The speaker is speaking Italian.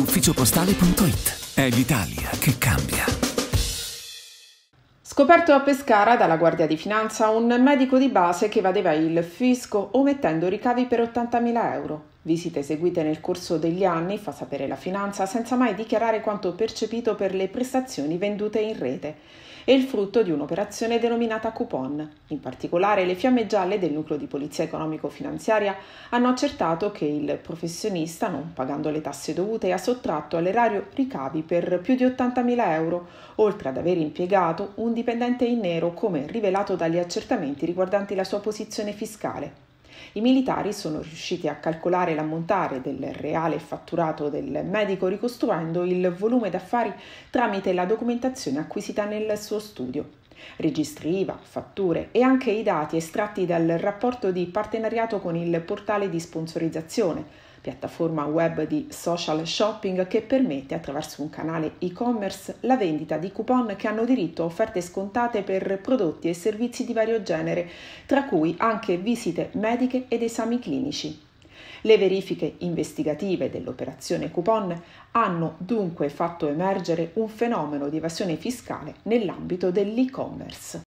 ufficiopostale.it. È l'Italia che cambia. Scoperto a Pescara dalla Guardia di Finanza un medico di base che evadeva il fisco omettendo ricavi per 80.000 euro. Visite eseguite nel corso degli anni, fa sapere la finanza, senza mai dichiarare quanto percepito per le prestazioni vendute in rete. È il frutto di un'operazione denominata coupon. In particolare, le fiamme gialle del nucleo di polizia economico-finanziaria hanno accertato che il professionista, non pagando le tasse dovute, ha sottratto all'erario ricavi per più di 80.000 euro, oltre ad aver impiegato un dipendente in nero, come rivelato dagli accertamenti riguardanti la sua posizione fiscale. I militari sono riusciti a calcolare l'ammontare del reale fatturato del medico ricostruendo il volume d'affari tramite la documentazione acquisita nel suo studio. Registri IVA, fatture e anche i dati estratti dal rapporto di partenariato con il portale di sponsorizzazione, piattaforma web di social shopping che permette attraverso un canale e-commerce la vendita di coupon che hanno diritto a offerte scontate per prodotti e servizi di vario genere, tra cui anche visite mediche ed esami clinici. Le verifiche investigative dell'operazione Coupon hanno dunque fatto emergere un fenomeno di evasione fiscale nell'ambito dell'e-commerce.